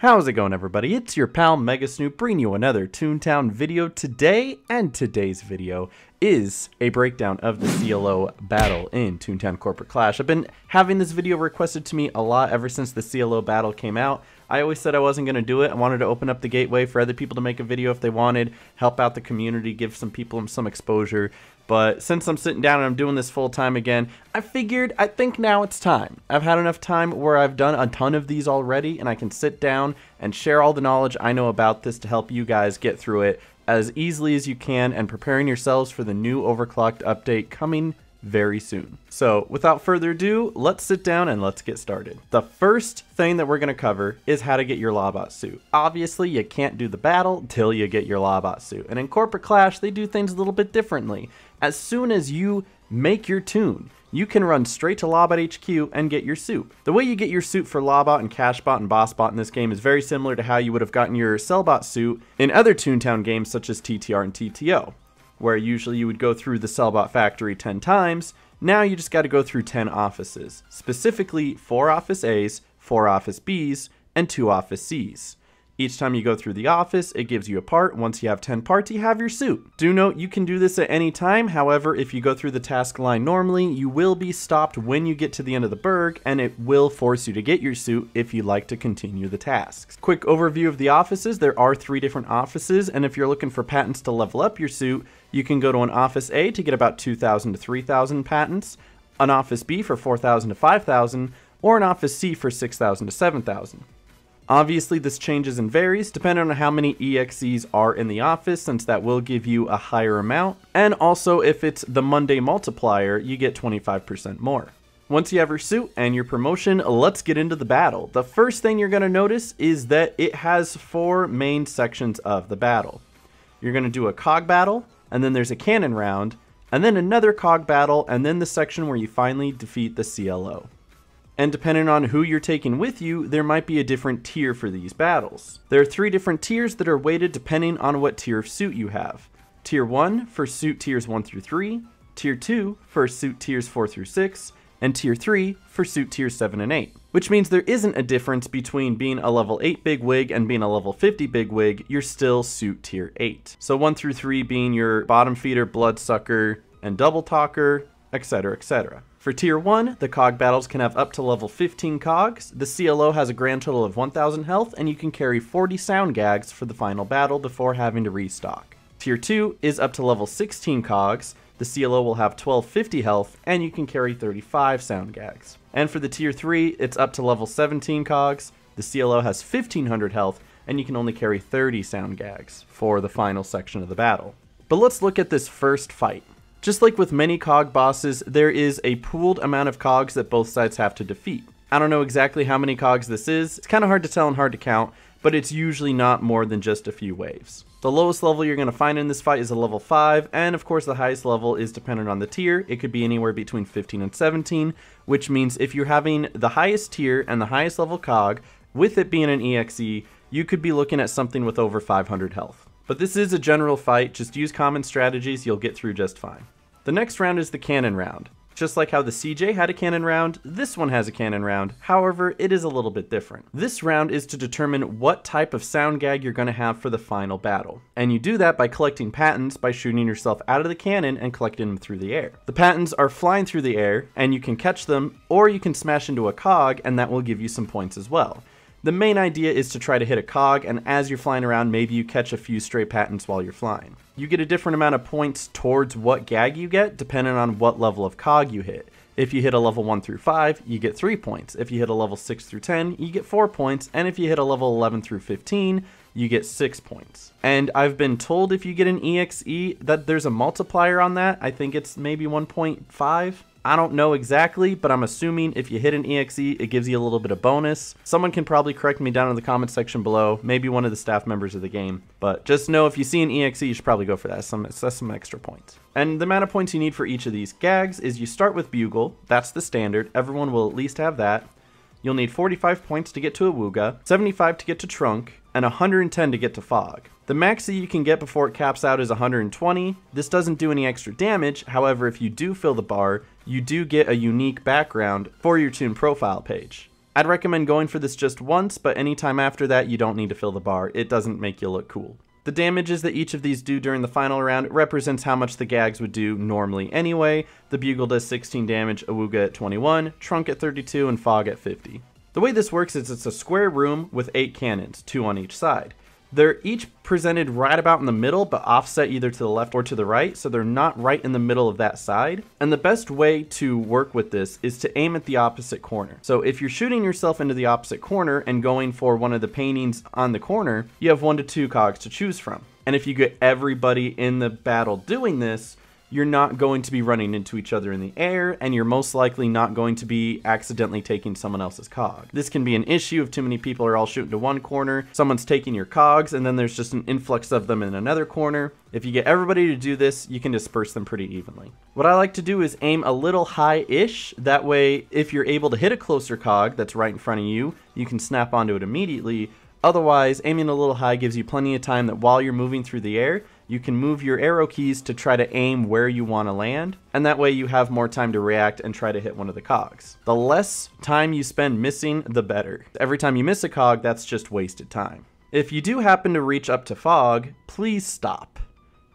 How's it going everybody? It's your pal Mega Snoop bringing you another Toontown video today, and today's video is a breakdown of the CLO battle in Toontown Corporate Clash. I've been having this video requested to me a lot ever since the CLO battle came out. I always said I wasn't going to do it. I wanted to open up the gateway for other people to make a video if they wanted, help out the community, give some people some exposure. But since I'm sitting down and I'm doing this full time again, I figured I think now it's time. I've had enough time where I've done a ton of these already and I can sit down and share all the knowledge I know about this to help you guys get through it as easily as you can and preparing yourselves for the new overclocked update coming very soon. So without further ado, let's sit down and let's get started. The first thing that we're going to cover is how to get your Lobot suit. Obviously, you can't do the battle till you get your Lobot suit. And in Corporate Clash, they do things a little bit differently. As soon as you make your tune, you can run straight to Lobot HQ and get your suit. The way you get your suit for Lobot and Cashbot and Bossbot in this game is very similar to how you would have gotten your Cellbot suit in other Toontown games such as TTR and TTO where usually you would go through the Cellbot factory 10 times, now you just got to go through 10 offices, specifically 4 Office A's, 4 Office B's, and 2 Office C's. Each time you go through the office, it gives you a part. Once you have 10 parts, you have your suit. Do note you can do this at any time. However, if you go through the task line normally, you will be stopped when you get to the end of the berg, and it will force you to get your suit if you like to continue the tasks. Quick overview of the offices. There are three different offices, and if you're looking for patents to level up your suit, you can go to an Office A to get about 2,000 to 3,000 patents, an Office B for 4,000 to 5,000, or an Office C for 6,000 to 7,000. Obviously, this changes and varies depending on how many EXEs are in the office, since that will give you a higher amount. And also, if it's the Monday multiplier, you get 25% more. Once you have your suit and your promotion, let's get into the battle. The first thing you're going to notice is that it has four main sections of the battle. You're going to do a cog battle, and then there's a cannon round, and then another cog battle, and then the section where you finally defeat the CLO and depending on who you're taking with you, there might be a different tier for these battles. There are three different tiers that are weighted depending on what tier of suit you have. Tier 1 for suit tiers 1 through 3, Tier 2 for suit tiers 4 through 6, and Tier 3 for suit tiers 7 and 8. Which means there isn't a difference between being a level 8 bigwig and being a level 50 bigwig, you're still suit tier 8. So 1 through 3 being your bottom feeder, bloodsucker, and double talker, etc., etc. For tier 1, the cog battles can have up to level 15 cogs, the CLO has a grand total of 1000 health, and you can carry 40 sound gags for the final battle before having to restock. Tier 2 is up to level 16 cogs, the CLO will have 1250 health, and you can carry 35 sound gags. And for the tier 3, it's up to level 17 cogs, the CLO has 1500 health, and you can only carry 30 sound gags for the final section of the battle. But let's look at this first fight. Just like with many cog bosses, there is a pooled amount of cogs that both sides have to defeat. I don't know exactly how many cogs this is, it's kind of hard to tell and hard to count, but it's usually not more than just a few waves. The lowest level you're going to find in this fight is a level 5, and of course the highest level is dependent on the tier, it could be anywhere between 15 and 17, which means if you're having the highest tier and the highest level cog, with it being an EXE, you could be looking at something with over 500 health. But this is a general fight, just use common strategies, you'll get through just fine. The next round is the cannon round. Just like how the CJ had a cannon round, this one has a cannon round, however, it is a little bit different. This round is to determine what type of sound gag you're going to have for the final battle. And you do that by collecting patents by shooting yourself out of the cannon and collecting them through the air. The patents are flying through the air, and you can catch them, or you can smash into a cog, and that will give you some points as well. The main idea is to try to hit a cog, and as you're flying around, maybe you catch a few stray patents while you're flying. You get a different amount of points towards what gag you get, depending on what level of cog you hit. If you hit a level 1 through 5, you get 3 points. If you hit a level 6 through 10, you get 4 points. And if you hit a level 11 through 15, you get 6 points. And I've been told if you get an EXE that there's a multiplier on that. I think it's maybe 1.5. I don't know exactly, but I'm assuming if you hit an EXE, it gives you a little bit of bonus. Someone can probably correct me down in the comment section below, maybe one of the staff members of the game. But just know if you see an EXE, you should probably go for that. Some, that's some extra points. And the amount of points you need for each of these gags is you start with Bugle, that's the standard, everyone will at least have that. You'll need 45 points to get to Awuga, 75 to get to Trunk, and 110 to get to Fog. The max that you can get before it caps out is 120. This doesn't do any extra damage, however if you do fill the bar, you do get a unique background for your tune profile page. I'd recommend going for this just once, but anytime after that you don't need to fill the bar, it doesn't make you look cool. The damages that each of these do during the final round represents how much the gags would do normally anyway. The Bugle does 16 damage, Awuga at 21, Trunk at 32, and Fog at 50. The way this works is it's a square room with 8 cannons, 2 on each side. They're each presented right about in the middle, but offset either to the left or to the right, so they're not right in the middle of that side. And the best way to work with this is to aim at the opposite corner. So if you're shooting yourself into the opposite corner and going for one of the paintings on the corner, you have one to two cogs to choose from. And if you get everybody in the battle doing this, you're not going to be running into each other in the air, and you're most likely not going to be accidentally taking someone else's cog. This can be an issue if too many people are all shooting to one corner, someone's taking your cogs, and then there's just an influx of them in another corner. If you get everybody to do this, you can disperse them pretty evenly. What I like to do is aim a little high-ish, that way if you're able to hit a closer cog that's right in front of you, you can snap onto it immediately, Otherwise, aiming a little high gives you plenty of time that while you're moving through the air, you can move your arrow keys to try to aim where you want to land, and that way you have more time to react and try to hit one of the cogs. The less time you spend missing, the better. Every time you miss a cog, that's just wasted time. If you do happen to reach up to fog, please stop.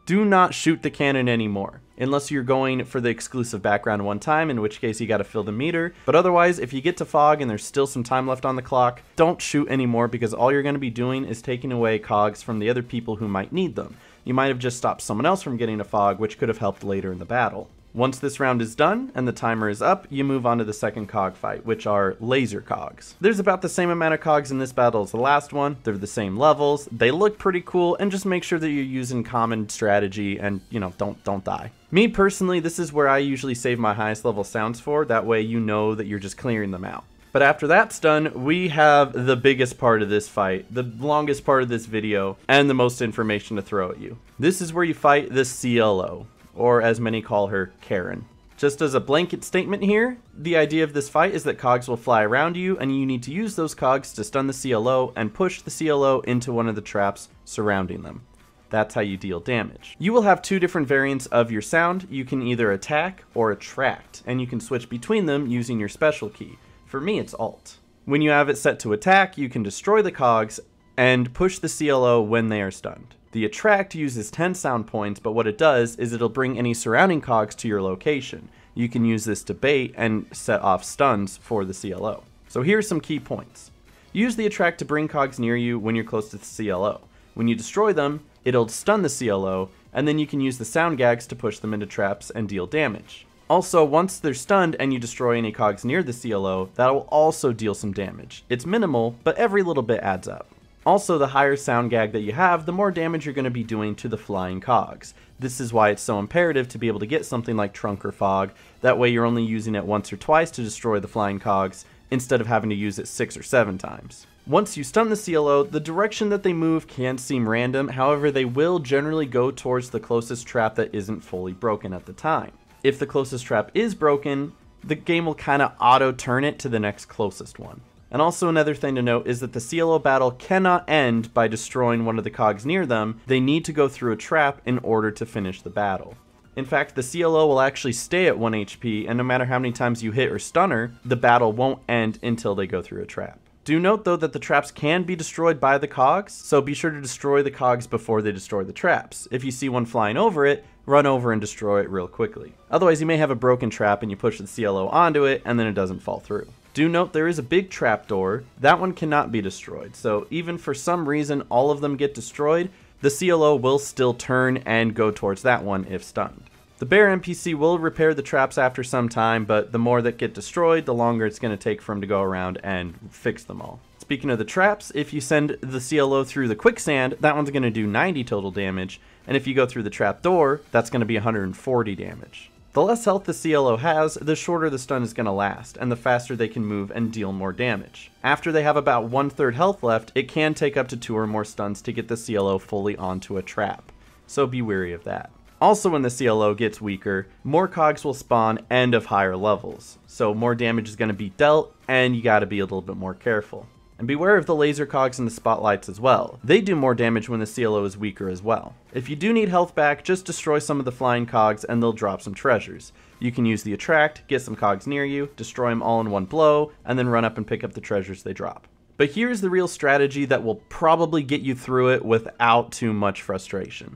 Do not shoot the cannon anymore, unless you're going for the exclusive background one time, in which case you gotta fill the meter. But otherwise, if you get to fog and there's still some time left on the clock, don't shoot anymore because all you're gonna be doing is taking away cogs from the other people who might need them you might have just stopped someone else from getting a fog, which could have helped later in the battle. Once this round is done and the timer is up, you move on to the second cog fight, which are laser cogs. There's about the same amount of cogs in this battle as the last one, they're the same levels, they look pretty cool, and just make sure that you're using common strategy and, you know, don't, don't die. Me personally, this is where I usually save my highest level sounds for, that way you know that you're just clearing them out. But after that's done, we have the biggest part of this fight, the longest part of this video, and the most information to throw at you. This is where you fight the CLO, or as many call her, Karen. Just as a blanket statement here, the idea of this fight is that cogs will fly around you and you need to use those cogs to stun the CLO and push the CLO into one of the traps surrounding them. That's how you deal damage. You will have two different variants of your sound. You can either attack or attract, and you can switch between them using your special key. For me, it's Alt. When you have it set to attack, you can destroy the cogs and push the CLO when they are stunned. The attract uses 10 sound points, but what it does is it'll bring any surrounding cogs to your location. You can use this to bait and set off stuns for the CLO. So here's some key points. Use the attract to bring cogs near you when you're close to the CLO. When you destroy them, it'll stun the CLO, and then you can use the sound gags to push them into traps and deal damage. Also, once they're stunned and you destroy any cogs near the CLO, that'll also deal some damage. It's minimal, but every little bit adds up. Also, the higher sound gag that you have, the more damage you're going to be doing to the flying cogs. This is why it's so imperative to be able to get something like Trunk or Fog, that way you're only using it once or twice to destroy the flying cogs, instead of having to use it 6 or 7 times. Once you stun the CLO, the direction that they move can seem random, however they will generally go towards the closest trap that isn't fully broken at the time if the closest trap is broken, the game will kind of auto-turn it to the next closest one. And also another thing to note is that the CLO battle cannot end by destroying one of the cogs near them, they need to go through a trap in order to finish the battle. In fact, the CLO will actually stay at 1 HP, and no matter how many times you hit or stun her, the battle won't end until they go through a trap. Do note though that the traps can be destroyed by the cogs, so be sure to destroy the cogs before they destroy the traps. If you see one flying over it, run over and destroy it real quickly. Otherwise you may have a broken trap and you push the CLO onto it and then it doesn't fall through. Do note there is a big trap door; that one cannot be destroyed, so even for some reason all of them get destroyed, the CLO will still turn and go towards that one if stunned. The bear NPC will repair the traps after some time, but the more that get destroyed, the longer it's going to take for him to go around and fix them all. Speaking of the traps, if you send the CLO through the quicksand, that one's going to do 90 total damage, and if you go through the trap door, that's going to be 140 damage. The less health the CLO has, the shorter the stun is going to last, and the faster they can move and deal more damage. After they have about one third health left, it can take up to two or more stuns to get the CLO fully onto a trap, so be wary of that. Also when the CLO gets weaker, more cogs will spawn and of higher levels, so more damage is going to be dealt and you got to be a little bit more careful. And beware of the laser cogs and the spotlights as well. They do more damage when the CLO is weaker as well. If you do need health back, just destroy some of the flying cogs and they'll drop some treasures. You can use the attract, get some cogs near you, destroy them all in one blow, and then run up and pick up the treasures they drop. But here's the real strategy that will probably get you through it without too much frustration.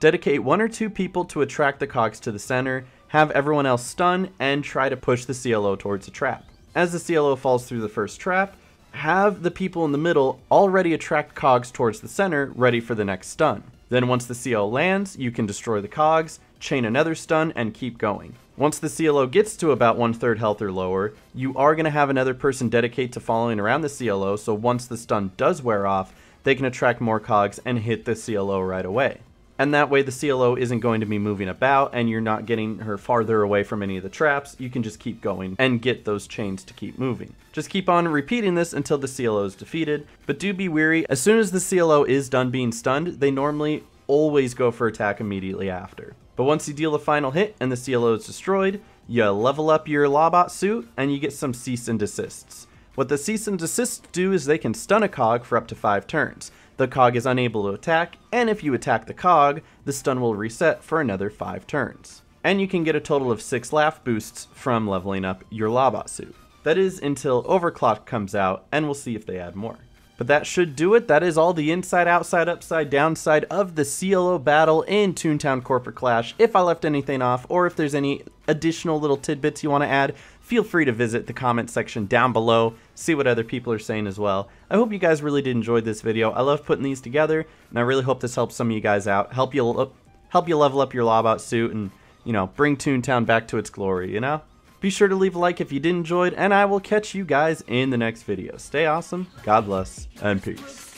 Dedicate one or two people to attract the cogs to the center, have everyone else stun, and try to push the CLO towards a trap. As the CLO falls through the first trap, have the people in the middle already attract cogs towards the center, ready for the next stun. Then once the CLO lands, you can destroy the cogs, chain another stun, and keep going. Once the CLO gets to about one third health or lower, you are going to have another person dedicate to following around the CLO, so once the stun does wear off, they can attract more cogs and hit the CLO right away and that way the CLO isn't going to be moving about and you're not getting her farther away from any of the traps. You can just keep going and get those chains to keep moving. Just keep on repeating this until the CLO is defeated, but do be wary. As soon as the CLO is done being stunned, they normally always go for attack immediately after. But once you deal the final hit and the CLO is destroyed, you level up your Lobot suit and you get some cease and desists. What the cease and desists do is they can stun a cog for up to 5 turns. The cog is unable to attack, and if you attack the cog, the stun will reset for another 5 turns. And you can get a total of 6 laugh boosts from leveling up your suit. That is until Overclock comes out, and we'll see if they add more. But that should do it. That is all the inside, outside, upside, downside of the CLO battle in Toontown Corporate Clash. If I left anything off, or if there's any additional little tidbits you want to add, feel free to visit the comment section down below, see what other people are saying as well. I hope you guys really did enjoy this video. I love putting these together, and I really hope this helps some of you guys out. Help you help you level up your Lawbout suit and, you know, bring Toontown back to its glory, you know? Be sure to leave a like if you did enjoyed, and I will catch you guys in the next video. Stay awesome, God bless, and peace.